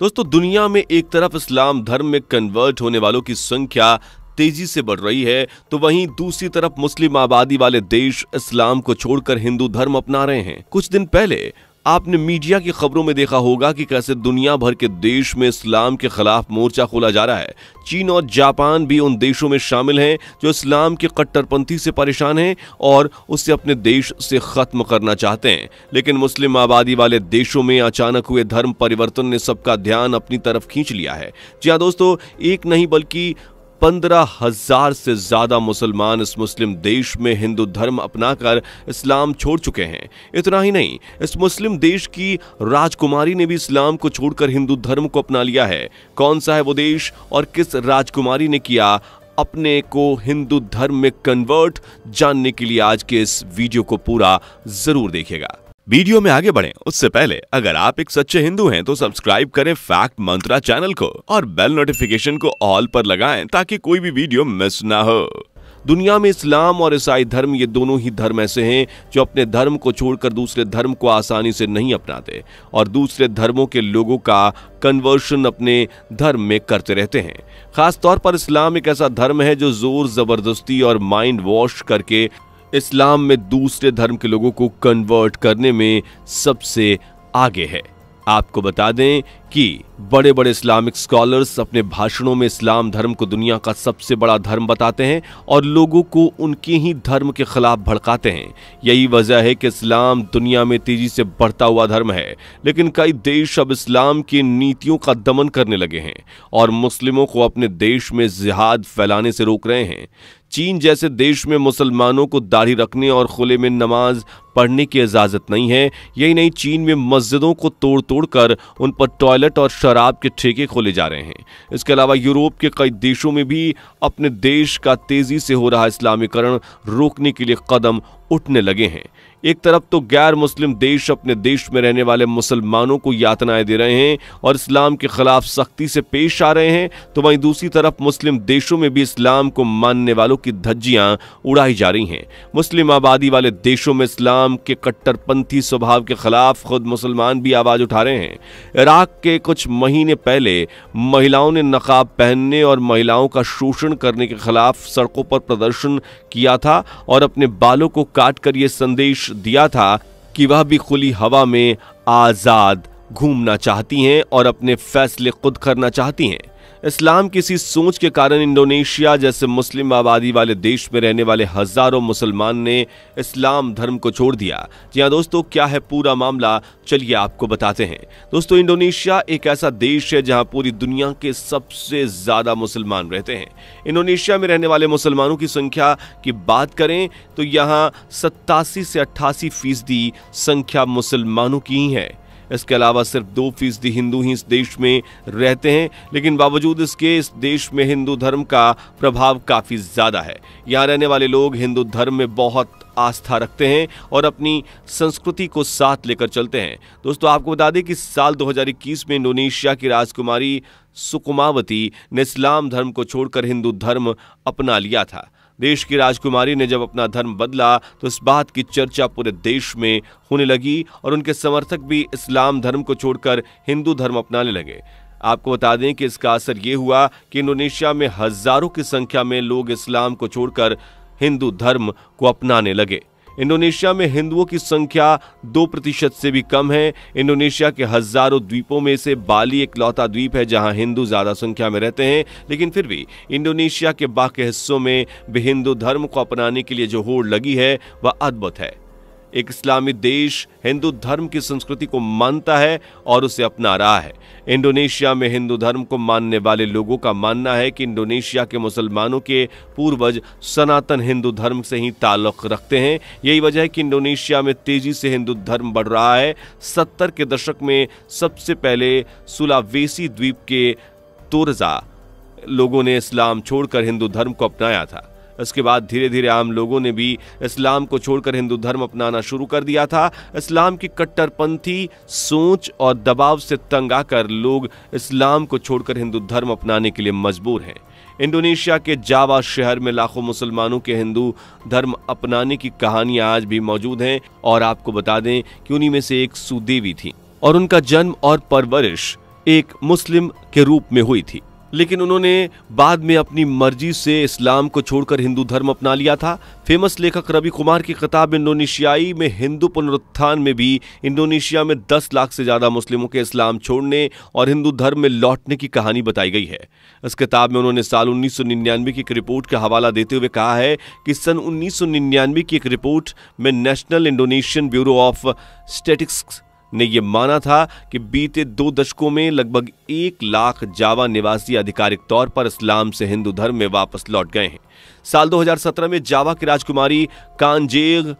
दोस्तों दुनिया में एक तरफ इस्लाम धर्म में कन्वर्ट होने वालों की संख्या तेजी से बढ़ रही है तो वहीं दूसरी तरफ मुस्लिम आबादी वाले देश इस्लाम को छोड़कर हिंदू धर्म अपना रहे हैं कुछ दिन पहले आपने मीडिया की खबरों में देखा होगा कि कैसे दुनिया भर के देश में इस्लाम के खिलाफ मोर्चा खोला जा रहा है चीन और जापान भी उन देशों में शामिल हैं जो इस्लाम के कट्टरपंथी से परेशान हैं और उसे अपने देश से खत्म करना चाहते हैं लेकिन मुस्लिम आबादी वाले देशों में अचानक हुए धर्म परिवर्तन ने सबका ध्यान अपनी तरफ खींच लिया है जी हाँ दोस्तों एक नहीं बल्कि पंद्रह हजार से ज्यादा मुसलमान इस मुस्लिम देश में हिंदू धर्म अपनाकर इस्लाम छोड़ चुके हैं इतना ही नहीं इस मुस्लिम देश की राजकुमारी ने भी इस्लाम को छोड़कर हिंदू धर्म को अपना लिया है कौन सा है वो देश और किस राजकुमारी ने किया अपने को हिंदू धर्म में कन्वर्ट जानने के लिए आज के इस वीडियो को पूरा जरूर देखेगा वीडियो में आगे बढ़ें उससे पहले अगर आप एक सच्चे हिंदू हैं तो सब्सक्राइब करें फैक्ट मंत्रा चैनल को और बेल नोटिफिकेशन को ऑल पर लगाएं ताकि कोई भी वीडियो मिस ना हो दुनिया में इस्लाम और ईसाई धर्म ये दोनों ही धर्म ऐसे हैं जो अपने धर्म को छोड़कर दूसरे धर्म को आसानी से नहीं अपनाते और दूसरे धर्मों के लोगों का कन्वर्शन अपने धर्म में करते रहते हैं खासतौर पर इस्लाम एक ऐसा धर्म है जो जोर जबरदस्ती और माइंड वॉश करके इस्लाम में दूसरे धर्म के लोगों को कन्वर्ट करने में सबसे आगे है आपको बता दें कि बड़े बड़े इस्लामिक स्कॉलर्स अपने भाषणों में इस्लाम धर्म को दुनिया का सबसे बड़ा धर्म बताते हैं और लोगों को उनके ही धर्म के खिलाफ भड़काते हैं यही वजह है कि इस्लाम दुनिया में तेजी से बढ़ता हुआ धर्म है लेकिन कई देश अब इस्लाम की नीतियों का दमन करने लगे हैं और मुस्लिमों को अपने देश में जिहाद फैलाने से रोक रहे हैं चीन जैसे देश में मुसलमानों को दाढ़ी रखने और खुले में नमाज पढ़ने की इजाज़त नहीं है यही नहीं चीन में मस्जिदों को तोड़ तोड़ कर उन पर टॉयलेट और शराब के ठेके खोले जा रहे हैं इसके अलावा यूरोप के कई देशों में भी अपने देश का तेज़ी से हो रहा इस्लामीकरण रोकने के लिए कदम उठने लगे हैं एक तरफ तो गैर मुस्लिम देश अपने देश में रहने वाले मुसलमानों को यातनाएं दे रहे हैं और इस्लाम के खिलाफ सख्ती से पेश आ रहे हैं तो वहीं दूसरी तरफ मुस्लिम देशों में भी इस्लाम को मानने वालों की धज्जियां उड़ाई जा रही हैं मुस्लिम आबादी वाले देशों में इस्लाम के कट्टरपंथी स्वभाव के खिलाफ खुद मुसलमान भी आवाज उठा रहे हैं इराक के कुछ महीने पहले महिलाओं ने नकाब पहनने और महिलाओं का शोषण करने के खिलाफ सड़कों पर प्रदर्शन किया था और अपने बालों को काट कर यह संदेश दिया था कि वह भी खुली हवा में आजाद घूमना चाहती हैं और अपने फैसले खुद करना चाहती हैं इस्लाम किसी सोच के कारण इंडोनेशिया जैसे मुस्लिम आबादी वाले देश में रहने वाले हजारों मुसलमान ने इस्लाम धर्म को छोड़ दिया जी हाँ दोस्तों क्या है पूरा मामला चलिए आपको बताते हैं दोस्तों इंडोनेशिया एक ऐसा देश है जहां पूरी दुनिया के सबसे ज्यादा मुसलमान रहते हैं इंडोनेशिया में रहने वाले मुसलमानों की संख्या की बात करें तो यहाँ सत्तासी से अट्ठासी संख्या मुसलमानों की ही है इसके अलावा सिर्फ दो फीसदी हिंदू ही इस देश में रहते हैं लेकिन बावजूद इसके इस देश में हिंदू धर्म का प्रभाव काफ़ी ज़्यादा है यहाँ रहने वाले लोग हिंदू धर्म में बहुत आस्था रखते हैं और अपनी संस्कृति को साथ लेकर चलते हैं दोस्तों आपको बता दें कि साल 2021 में इंडोनेशिया की राजकुमारी सुकुमावती ने इस्लाम धर्म को छोड़कर हिंदू धर्म अपना लिया था देश की राजकुमारी ने जब अपना धर्म बदला तो इस बात की चर्चा पूरे देश में होने लगी और उनके समर्थक भी इस्लाम धर्म को छोड़कर हिंदू धर्म अपनाने लगे आपको बता दें कि इसका असर यह हुआ कि इंडोनेशिया में हजारों की संख्या में लोग इस्लाम को छोड़कर हिंदू धर्म को अपनाने लगे इंडोनेशिया में हिंदुओं की संख्या दो प्रतिशत से भी कम है इंडोनेशिया के हजारों द्वीपों में से बाली एक लौता द्वीप है जहां हिंदू ज्यादा संख्या में रहते हैं लेकिन फिर भी इंडोनेशिया के बाकी हिस्सों में भी हिंदू धर्म को अपनाने के लिए जो होड़ लगी है वह अद्भुत है एक इस्लामी देश हिंदू धर्म की संस्कृति को मानता है और उसे अपना रहा है इंडोनेशिया में हिंदू धर्म को मानने वाले लोगों का मानना है कि इंडोनेशिया के मुसलमानों के पूर्वज सनातन हिंदू धर्म से ही ताल्लुक रखते हैं यही वजह है कि इंडोनेशिया में तेजी से हिंदू धर्म बढ़ रहा है सत्तर के दशक में सबसे पहले सुलावेसी द्वीप के तोरजा लोगों ने इस्लाम छोड़कर हिंदू धर्म को अपनाया था इसके बाद धीरे धीरे आम लोगों ने भी इस्लाम को छोड़कर हिंदू धर्म अपनाना शुरू कर दिया था इस्लाम की कट्टरपंथी सोच और दबाव से तंग आकर लोग इस्लाम को छोड़कर हिंदू धर्म अपनाने के लिए मजबूर हैं इंडोनेशिया के जावा शहर में लाखों मुसलमानों के हिंदू धर्म अपनाने की कहानियां आज भी मौजूद हैं और आपको बता दें कि उन्हीं में से एक सुदेवी थी और उनका जन्म और परवरिश एक मुस्लिम के रूप में हुई थी लेकिन उन्होंने बाद में अपनी मर्जी से इस्लाम को छोड़कर हिंदू धर्म अपना लिया था फेमस लेखक रवि कुमार की किताब इंडोनेशियाई में हिंदू पुनरुत्थान में भी इंडोनेशिया में 10 लाख से ज़्यादा मुस्लिमों के इस्लाम छोड़ने और हिंदू धर्म में लौटने की कहानी बताई गई है इस किताब में उन्होंने साल उन्नीस की एक रिपोर्ट का हवाला देते हुए कहा है कि सन उन्नीस की एक रिपोर्ट में national Indonesian bureau of statistics ने यह माना था कि बीते दो दशकों में लगभग एक लाख जावा निवासी आधिकारिक तौर पर इस्लाम से हिंदू धर्म में वापस लौट गए हैं साल 2017 में जावा की राजकुमारी कांजेग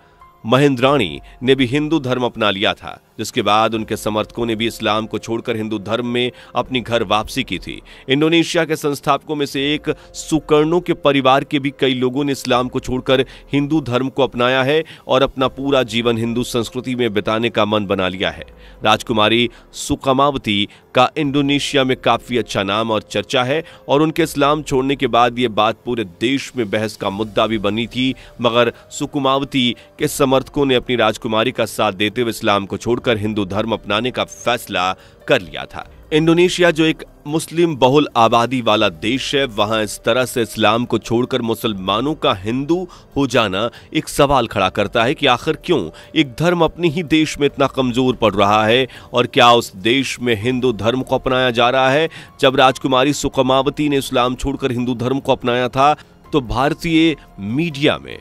महेंद्राणी ने भी हिंदू धर्म अपना लिया था जिसके बाद उनके समर्थकों ने भी इस्लाम को छोड़कर हिंदू धर्म में अपनी घर वापसी की थी इंडोनेशिया के संस्थापकों में से एक सुकर्णों के परिवार के भी कई लोगों ने इस्लाम को छोड़कर हिंदू धर्म को अपनाया है और अपना पूरा जीवन हिंदू संस्कृति में बिताने का मन बना लिया है राजकुमारी सुकमावती का इंडोनेशिया में काफी अच्छा नाम और चर्चा है और उनके इस्लाम छोड़ने के बाद ये बात पूरे देश में बहस का मुद्दा भी बनी थी मगर सुकुमावती के समर्थकों ने अपनी राजकुमारी का साथ देते हुए इस्लाम को छोड़कर छोड़कर हिंदू धर्म अपनाने का फैसला कर लिया था इंडोनेशिया जो एक मुस्लिम बहुल आबादी वाला देश है वहां इस तरह से इस्लाम को छोड़कर मुसलमानों का हिंदू हो जाना एक सवाल खड़ा करता है कि आखिर क्यों एक धर्म अपने ही देश में इतना कमजोर पड़ रहा है और क्या उस देश में हिंदू धर्म को अपनाया जा रहा है जब राजकुमारी सुकमावती ने इस्लाम छोड़कर हिंदू धर्म को अपनाया था तो भारतीय मीडिया में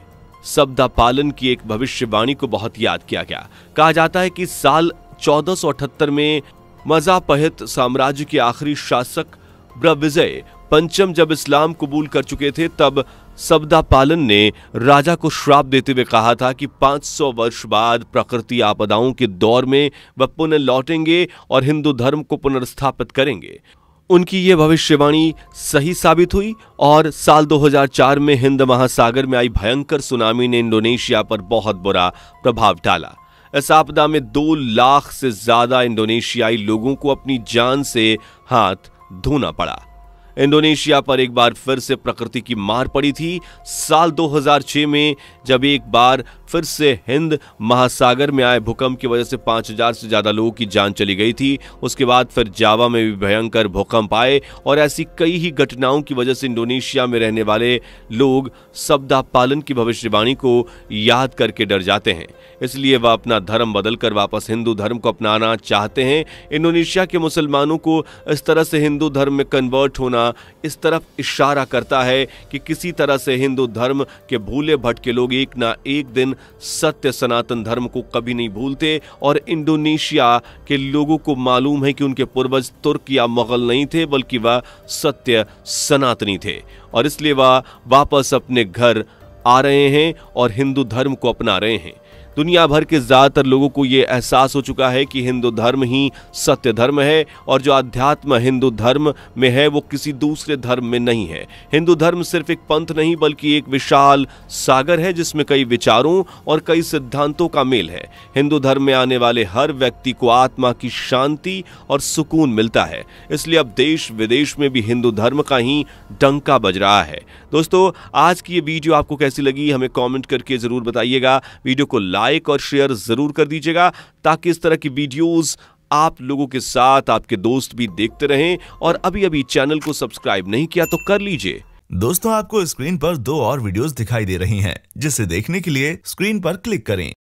शब्दा पालन की एक भविष्यवाणी को बहुत याद किया गया कहा जाता है कि साल 1478 में मजापहित साम्राज्य के आखिरी शासक ब्रविजय पंचम जब इस्लाम कबूल कर चुके थे तब सबदा पालन ने राजा को श्राप देते हुए कहा था कि 500 वर्ष बाद प्रकृति आपदाओं के दौर में वह पुनः लौटेंगे और हिंदू धर्म को पुनर्स्थापित करेंगे उनकी ये भविष्यवाणी सही साबित हुई और साल 2004 में हिंद महासागर में आई भयंकर सुनामी ने इंडोनेशिया पर बहुत बुरा प्रभाव डाला इस आपदा में दो लाख से ज्यादा इंडोनेशियाई लोगों को अपनी जान से हाथ धोना पड़ा इंडोनेशिया पर एक बार फिर से प्रकृति की मार पड़ी थी साल 2006 में जब एक बार फिर से हिंद महासागर में आए भूकंप की वजह से 5000 से ज़्यादा लोगों की जान चली गई थी उसके बाद फिर जावा में भी भयंकर भूकंप आए और ऐसी कई ही घटनाओं की वजह से इंडोनेशिया में रहने वाले लोग शब्दा पालन की भविष्यवाणी को याद करके डर जाते हैं इसलिए वह अपना धर्म बदलकर वापस हिंदू धर्म को अपनाना चाहते हैं इंडोनेशिया के मुसलमानों को इस तरह से हिंदू धर्म में कन्वर्ट होना इस तरफ इशारा करता है कि किसी तरह से हिंदू धर्म के भूले भटके लोग एक ना एक दिन सत्य सनातन धर्म को कभी नहीं भूलते और इंडोनेशिया के लोगों को मालूम है कि उनके पूर्वज तुर्क या मुगल नहीं थे बल्कि वह सत्य सनातनी थे और इसलिए वह वापस अपने घर आ रहे हैं और हिंदू धर्म को अपना रहे हैं दुनिया भर के ज़्यादातर लोगों को ये एहसास हो चुका है कि हिंदू धर्म ही सत्य धर्म है और जो अध्यात्म हिंदू धर्म में है वो किसी दूसरे धर्म में नहीं है हिंदू धर्म सिर्फ एक पंथ नहीं बल्कि एक विशाल सागर है जिसमें कई विचारों और कई सिद्धांतों का मेल है हिंदू धर्म में आने वाले हर व्यक्ति को आत्मा की शांति और सुकून मिलता है इसलिए अब देश विदेश में भी हिंदू धर्म का ही डंका बज रहा है दोस्तों आज की ये वीडियो आपको कैसी लगी हमें कॉमेंट करके जरूर बताइएगा वीडियो को लाइक लाइक और शेयर ज़रूर कर दीजिएगा ताकि इस तरह की वीडियोस आप लोगों के साथ आपके दोस्त भी देखते रहें और अभी अभी चैनल को सब्सक्राइब नहीं किया तो कर लीजिए दोस्तों आपको स्क्रीन पर दो और वीडियोस दिखाई दे रही हैं जिसे देखने के लिए स्क्रीन पर क्लिक करें